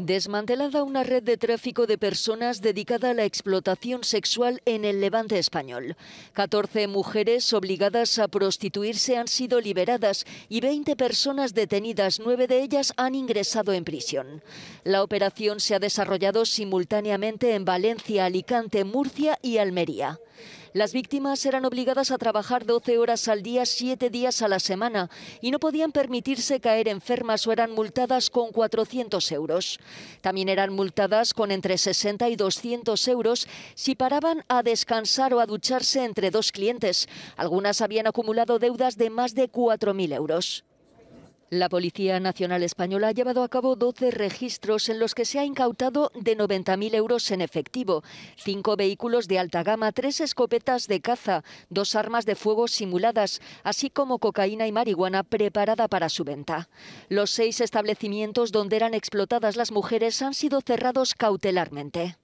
Desmantelada una red de tráfico de personas dedicada a la explotación sexual en el levante español. 14 mujeres obligadas a prostituirse han sido liberadas y 20 personas detenidas, 9 de ellas han ingresado en prisión. La operación se ha desarrollado simultáneamente en Valencia, Alicante, Murcia y Almería. Las víctimas eran obligadas a trabajar 12 horas al día, 7 días a la semana y no podían permitirse caer enfermas o eran multadas con 400 euros. También eran multadas con entre 60 y 200 euros si paraban a descansar o a ducharse entre dos clientes. Algunas habían acumulado deudas de más de 4.000 euros. La Policía Nacional Española ha llevado a cabo 12 registros en los que se ha incautado de 90.000 euros en efectivo, cinco vehículos de alta gama, tres escopetas de caza, dos armas de fuego simuladas, así como cocaína y marihuana preparada para su venta. Los seis establecimientos donde eran explotadas las mujeres han sido cerrados cautelarmente.